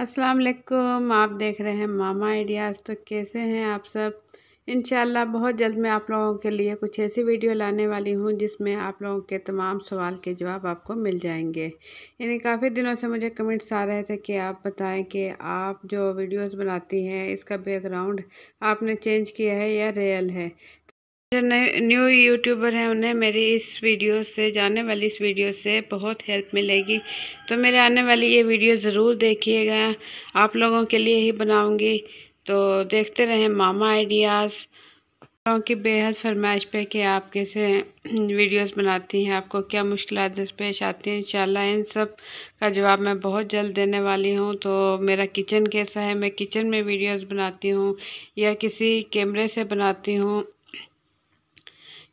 अस्सलाम वालेकुम आप देख रहे हैं मामा आइडियाज़ तो कैसे हैं आप सब इन बहुत जल्द मैं आप लोगों के लिए कुछ ऐसी वीडियो लाने वाली हूँ जिसमें आप लोगों के तमाम सवाल के जवाब आपको मिल जाएंगे यानी काफ़ी दिनों से मुझे कमेंट्स आ रहे थे कि आप बताएं कि आप जो वीडियोस बनाती हैं इसका बैकग्राउंड आपने चेंज किया है या रियल है जो न्यू यूट्यूबर हैं उन्हें मेरी इस वीडियो से जाने वाली इस वीडियो से बहुत हेल्प मिलेगी तो मेरे आने वाली ये वीडियो ज़रूर देखिएगा आप लोगों के लिए ही बनाऊंगी तो देखते रहें मामा आइडियाज़ लोगों की बेहद फरमाइश पे कि आप कैसे वीडियोस बनाती हैं आपको क्या मुश्किल पेश आती हैं इन इन सब का जवाब मैं बहुत जल्द देने वाली हूँ तो मेरा किचन कैसा है मैं किचन में वीडियोज़ बनाती हूँ या किसी कैमरे से बनाती हूँ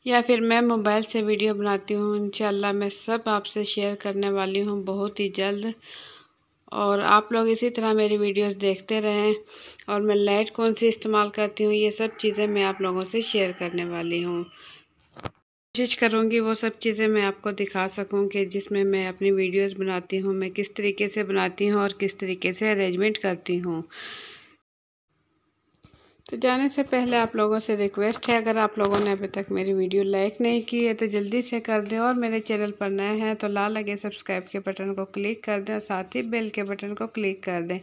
या फिर मैं मोबाइल से वीडियो बनाती हूँ इन मैं सब आपसे शेयर करने वाली हूँ बहुत ही जल्द और आप लोग इसी तरह मेरी वीडियोस देखते रहें और मैं लाइट कौन सी इस्तेमाल करती हूँ ये सब चीज़ें मैं आप लोगों से शेयर करने वाली हूँ कोशिश करूँगी वो सब चीज़ें मैं आपको दिखा सकूँ कि जिसमें मैं अपनी वीडियोज़ बनाती हूँ मैं किस तरीके से बनाती हूँ और किस तरीके से अरेंजमेंट करती हूँ तो जाने से पहले आप लोगों से रिक्वेस्ट है अगर आप लोगों ने अभी तक मेरी वीडियो लाइक नहीं की है तो जल्दी से कर दें और मेरे चैनल पर नए हैं तो लाल लगे सब्सक्राइब के बटन को क्लिक कर दें और साथ ही बेल के बटन को क्लिक कर दें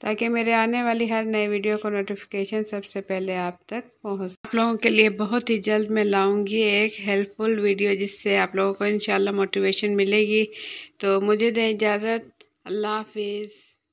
ताकि मेरे आने वाली हर नए वीडियो को नोटिफिकेशन सबसे पहले आप तक पहुँच आप लोगों के लिए बहुत ही जल्द मैं लाऊंगी एक हेल्पफुल वीडियो जिससे आप लोगों को इंशाल्लाह मोटिवेशन मिलेगी तो मुझे दें इजाज़त अल्लाह हाफिज़